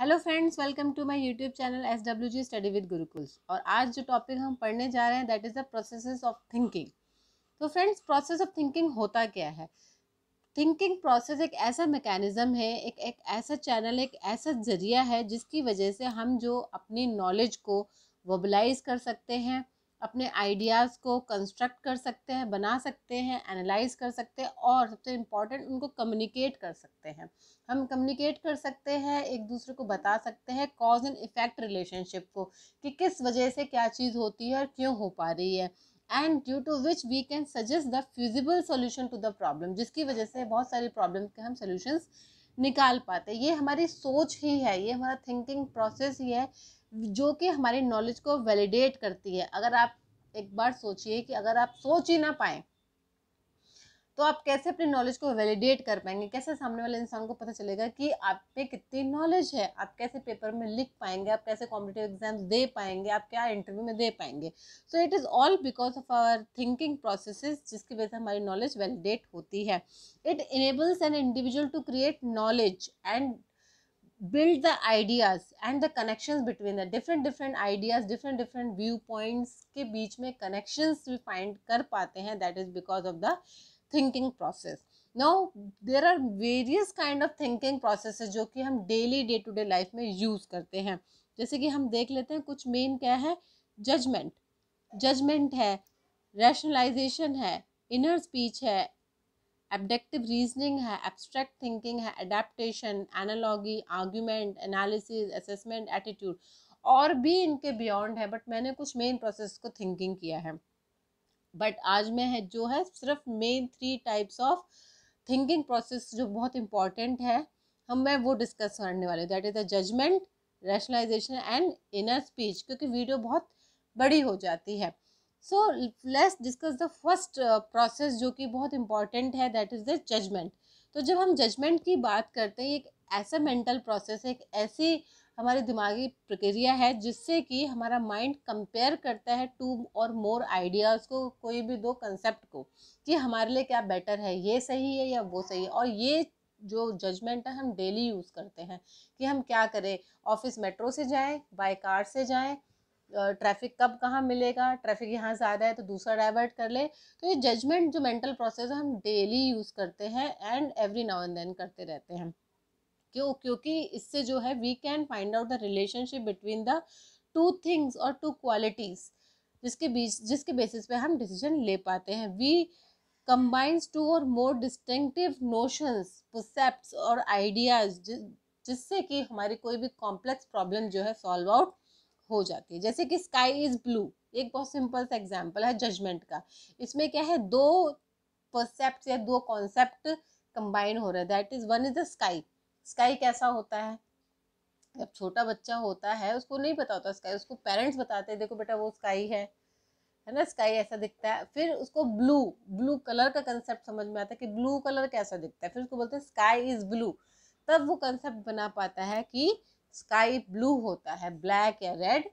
hello friends welcome to my YouTube channel S W G study with Gurukuls और आज जो topic हम पढ़ने जा रहे हैं that is the process of thinking तो फ्रेंड्स प्रोसेस ऑफ थिंकिंग होता क्या है थिंकिंग प्रोसेस एक ऐसा मैकेनिज़्म है एक एक ऐसा चैनल एक ऐसा ज़रिया है जिसकी वजह से हम जो अपनी नॉलेज को वोबलाइज कर सकते हैं अपने आइडियाज़ को कंस्ट्रक्ट कर सकते हैं बना सकते हैं एनालाइज कर सकते हैं और सबसे इम्पॉर्टेंट उनको कम्युनिकेट कर सकते हैं हम कम्युनिकेट कर सकते हैं एक दूसरे को बता सकते हैं कॉज एंड इफ़ेक्ट रिलेशनशिप को कि किस वजह से क्या चीज़ होती है और क्यों हो पा रही है and due to which we can suggest the feasible solution to the problem जिसकी वजह से बहुत सारी प्रॉब्लम के हम सोल्यूशंस निकाल पाते ये हमारी सोच ही है ये हमारा थिंकिंग प्रोसेस ही है जो कि हमारे नॉलेज को वैलिडेट करती है अगर आप एक बार सोचिए कि अगर आप सोच ही ना पाए तो आप कैसे अपने नॉलेज को वैलिडेट कर पाएंगे कैसे सामने वाले इंसान को पता चलेगा कि आप पे कितनी नॉलेज है आप कैसे पेपर में लिख पाएंगे आप कैसे कॉम्पिटेटिव एग्जाम्स दे पाएंगे आप क्या इंटरव्यू में दे पाएंगे so it is all because of our thinking process जिसकी वजह से हमारी नॉलेज वैलिडेट होती है it enables an individual to create knowledge and build the ideas and the connections between the different different ideas different different viewpoints के बीच में connections we find कर पाते हैं that is because of the thinking process now there are various kind of thinking processes जो कि हम daily day to day life में use करते हैं जैसे कि हम देख लेते हैं कुछ main क्या है judgment judgment है rationalization है inner speech है एबडक्टिव रीजनिंग है एब्स्ट्रैक्ट थिंकिंग है adaptation analogy argument analysis assessment attitude और भी इनके बियॉन्ड है बट मैंने कुछ मेन प्रोसेस को थिंकिंग किया है बट आज में है जो है सिर्फ main three types of thinking process जो बहुत इंपॉर्टेंट है हम मैं वो डिस्कस करने वाले that is the judgement rationalisation and inner speech क्योंकि वीडियो बहुत बड़ी हो जाती है so let's discuss the first process जो कि बहुत इंपॉर्टेंट है दैट इज़ द जजमेंट तो जब हम जजमेंट की बात करते हैं एक ऐसा मेंटल प्रोसेस है एक ऐसी हमारी दिमागी प्रक्रिया है जिससे कि हमारा माइंड कंपेयर करता है टू और मोर आइडियाज़ को कोई भी दो कंसेप्ट को कि हमारे लिए क्या बेटर है ये सही है या वो सही है और ये जो जजमेंट है हम डेली यूज़ करते हैं कि हम क्या करें ऑफिस मेट्रो से जाएं बाय कार से जाएं ट्रैफिक कब कहाँ मिलेगा ट्रैफिक यहाँ ज़्यादा है तो दूसरा डाइवर्ट कर ले तो ये जजमेंट जो मेंटल प्रोसेस है हम डेली यूज़ करते हैं and every now and then करते रहते हैं क्यों क्योंकि इससे जो है we can find out the relationship between the two things और टू क्वालिटीज़ जिसके बीच जिसके बेसिस पे हम डिसीजन ले पाते हैं वी combines टू और मोर डिस्टिंक्टिव नोशंस percepts और आइडियाज़ जिससे कि हमारी कोई भी कॉम्प्लेक्स प्रॉब्लम जो है सॉल्व आउट हो जाती है जैसे कि स्काई इज़ ब्लू एक बहुत सिंपल सा एग्जाम्पल है जजमेंट का इसमें क्या है दो परसेप्ट या दो कॉन्सेप्ट कंबाइन हो रहे हैं that is one is the sky sky कैसा होता है जब छोटा बच्चा होता है उसको नहीं पता होता स्काई उसको पेरेंट्स बताते हैं देखो बेटा वो स्काई है है ना स्काई ऐसा दिखता है फिर उसको ब्लू ब्लू कलर का कंसेप्ट समझ में आता है कि ब्लू कलर कैसा दिखता है फिर उसको बोलते हैं स्काई इज़ ब्लू तब वो कंसेप्ट बना पाता है कि स्काई ब्लू होता है ब्लैक या रेड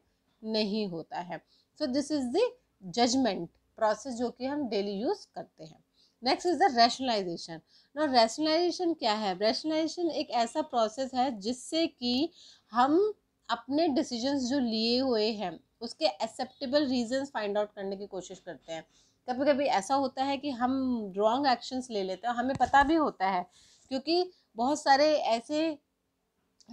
नहीं होता है so this is the judgement process जो कि हम डेली यूज करते हैं नेक्स्ट इज द रैशनलाइजेशन ना रैशनलाइजेशन क्या है रैशनलाइजेशन एक ऐसा प्रोसेस है जिससे कि हम अपने डिसीजंस जो लिए हुए हैं उसके एक्सेप्टेबल रीजंस फाइंड आउट करने की कोशिश करते हैं कभी कभी ऐसा होता है कि हम रॉन्ग एक्शंस ले लेते हैं हमें पता भी होता है क्योंकि बहुत सारे ऐसे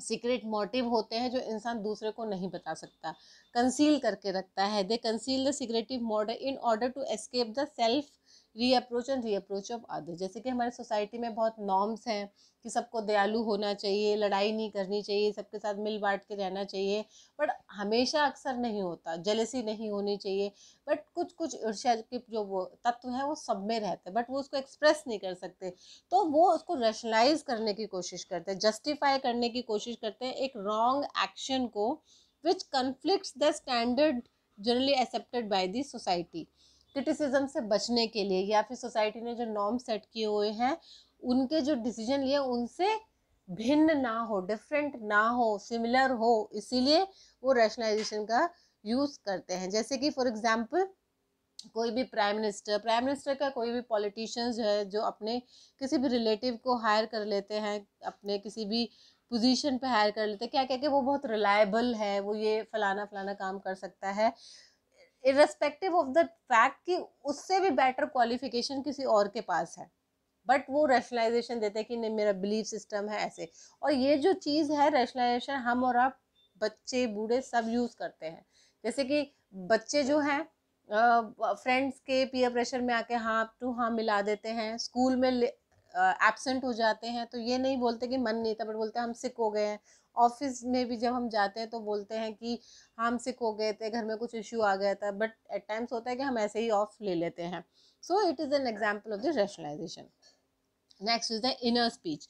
सीक्रेट मोटिव होते हैं जो इंसान दूसरे को नहीं बता सकता कंसील करके रखता है they conceal the secretive model in order to escape the self reproach and reproach of other जैसे कि हमारे सोसाइटी में बहुत नॉर्म्स हैं कि सबको दयालु होना चाहिए लड़ाई नहीं करनी चाहिए सबके साथ मिल बांट के रहना चाहिए बट हमेशा अक्सर नहीं होता जलसी नहीं होनी चाहिए बट कुछ कुछ ईर्ष्या के जो वो तत्व है वो सब में रहते हैं बट वो उसको एक्सप्रेस नहीं कर सकते तो वो उसको रेशनलाइज करने की कोशिश करते हैं जस्टिफाई करने की कोशिश करते हैं एक रॉन्ग एक्शन को which conflict the standard generally accepted by the society criticism से बचने के लिए या फिर सोसाइटी ने जो नॉर्म सेट किए हुए हैं उनके जो डिसीजन लिए उनसे भिन्न ना हो डिफरेंट ना हो सिमिलर हो इसीलिए वो रैशनलाइजेशन का यूज़ करते हैं जैसे कि फॉर एग्जांपल कोई भी प्राइम मिनिस्टर प्राइम मिनिस्टर का कोई भी पॉलिटिशियंस जो है जो अपने किसी भी रिलेटिव को हायर कर लेते हैं अपने किसी भी पोजीशन पे हायर कर लेते हैं क्या क्या कि वो बहुत रिलायबल है वो ये फलाना फलाना काम कर सकता है इरेस्पेक्टिव ऑफ द फैक्ट कि उससे भी बेटर क्वालिफिकेशन किसी और के पास है बट वो रैशनलाइजेशन देते हैं कि नहीं मेरा बिलीफ सिस्टम है ऐसे और ये जो चीज़ है रैशनलाइजेशन हम और आप बच्चे बूढ़े सब यूज़ करते हैं जैसे कि बच्चे जो हैं फ्रेंड्स के पीयर प्रेशर में आके हाँ टू हाँ मिला देते हैं स्कूल में एबसेंट हो जाते हैं तो ये नहीं बोलते कि मन नहीं था बट बोलते हम सिक हो गए हैं ऑफिस में भी जब हम जाते हैं तो बोलते हैं कि हम सिक हो गए थे घर में कुछ इश्यू आ गया था बट एट टाइम्स होता है कि हम ऐसे ही ऑफ ले लेते हैं so it is an example of the rationalisation next is the inner speech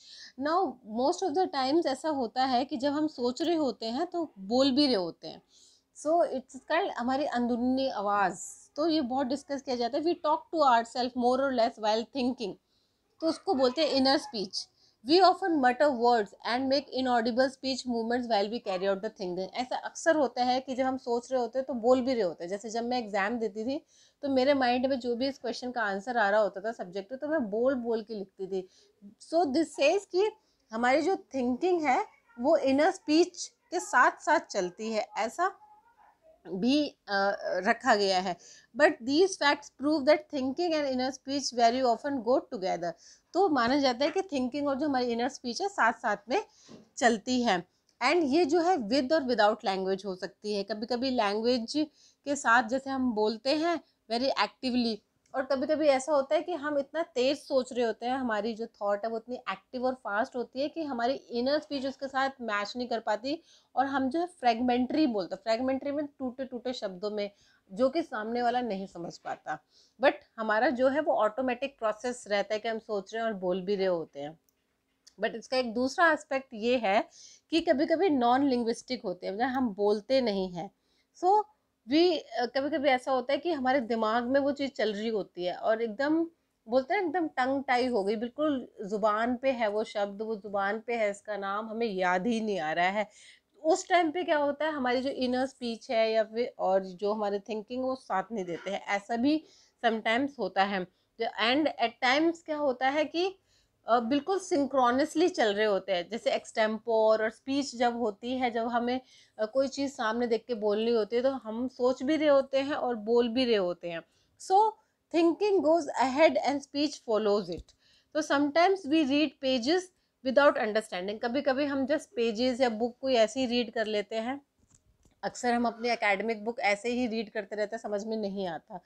now most of the times ऐसा होता है कि जब हम सोच रहे होते हैं तो बोल भी रहे होते हैं सो इट्स कल्ड हमारी अंदरूनी आवाज़ तो ये बहुत डिस्कस किया जाता है we talk to our self more और लेस वेल थिंकिंग तो उसको बोलते हैं inner speech we often mutter words and make inaudible speech movements well we carry out the thing ऐसा अक्सर होता है कि जब हम सोच रहे होते हैं तो बोल भी रहे होते हैं जैसे जब मैं एग्जाम देती थी तो मेरे माइंड में जो भी इस क्वेश्चन का आंसर आ रहा होता था सब्जेक्ट तो मैं बोल बोल के लिखती थी सो दिस सेज कि हमारी जो थिंकिंग है वो इनर स्पीच के साथ साथ चलती है ऐसा भी रखा गया है but these facts prove that thinking and inner speech very often go together तो माना जाता है कि थिंकिंग और जो हमारी इनर स्पीच है साथ साथ में चलती है एंड ये जो है विद और विदाउट लैंग्वेज हो सकती है कभी कभी लैंग्वेज के साथ जैसे हम बोलते हैं वेरी एक्टिवली और कभी कभी ऐसा होता है कि हम इतना तेज़ सोच रहे होते हैं हमारी जो थॉट है वो इतनी एक्टिव और फास्ट होती है कि हमारी इनर स्पीच उसके साथ मैच नहीं कर पाती और हम जो है फ्रेगमेंट्री बोलते हैं फ्रेगमेंट्री में टूटे टूटे शब्दों में जो कि सामने वाला नहीं समझ पाता बट हमारा जो है वो ऑटोमेटिक प्रोसेस रहता है कि हम सोच रहे हैं और बोल भी रहे होते हैं बट इसका एक दूसरा एस्पेक्ट ये है कि कभी कभी नॉन लिंग्विस्टिक होते हैं मतलब हम बोलते नहीं हैं सो so, भी कभी कभी ऐसा होता है कि हमारे दिमाग में वो चीज़ चल रही होती है और एकदम बोलते हैं एकदम टंग टाई हो गई बिल्कुल ज़ुबान पे है वो शब्द वो ज़ुबान पे है इसका नाम हमें याद ही नहीं आ रहा है उस टाइम पे क्या होता है हमारी जो इनर स्पीच है या फिर और जो हमारे थिंकिंग वो साथ नहीं देते हैं ऐसा भी समटाइम्स होता है एंड एट टाइम्स क्या होता है कि बिल्कुल सिंक्रोनसली चल रहे होते हैं जैसे एक्सटेम्पोर और स्पीच जब होती है जब हमें कोई चीज़ सामने देख के बोलनी होती है तो हम सोच भी रहे होते हैं और बोल भी रहे होते हैं so thinking goes ahead and speech follows it तो sometimes we read pages without understanding कभी कभी हम जस्ट पेजेस या बुक कोई ऐसी रीड कर लेते हैं अक्सर हम अपनी एकेडमिक बुक ऐसे ही रीड करते रहते हैं समझ में नहीं आता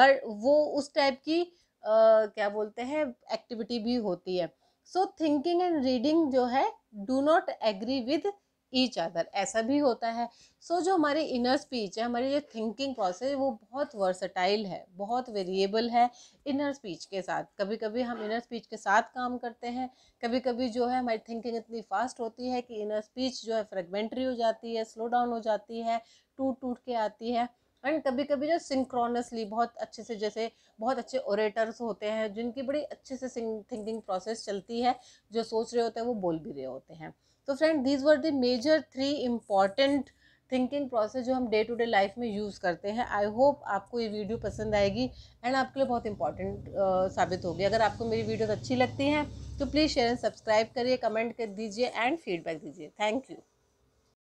बट वो उस टाइप की क्या बोलते हैं एक्टिविटी भी होती है सो थिंकिंग एंड रीडिंग जो है do not agree with each other ऐसा भी होता है सो so, जो हमारी इनर स्पीच है हमारी जो थिंकिंग प्रोसेस वो बहुत वर्सटाइल है बहुत वेरिएबल है इनर स्पीच के साथ कभी कभी हम इनर स्पीच के साथ काम करते हैं कभी कभी जो है हमारी थिंकिंग इतनी फास्ट होती है कि इनर स्पीच जो है फ्रेगमेंट्री हो जाती है स्लो डाउन हो जाती है टूट टूट के आती है एंड कभी कभी जो सिंक्रोनसली बहुत अच्छे से जैसे बहुत अच्छे ओरेटर्स होते हैं जिनकी बड़ी अच्छे से थिंकिंग प्रोसेस चलती है जो सोच रहे होते हैं वो बोल भी रहे होते हैं तो friend these were the major three important thinking process जो हम डे टू डे लाइफ में यूज़ करते हैं आई होप आपको ये वीडियो पसंद आएगी एंड आपके लिए बहुत इंपॉर्टेंट uh, साबित होगी अगर आपको मेरी वीडियोज़ अच्छी लगती हैं तो प्लीज़ शेयर एंड सब्सक्राइब करिए कमेंट कर दीजिए एंड फीडबैक दीजिए थैंक यू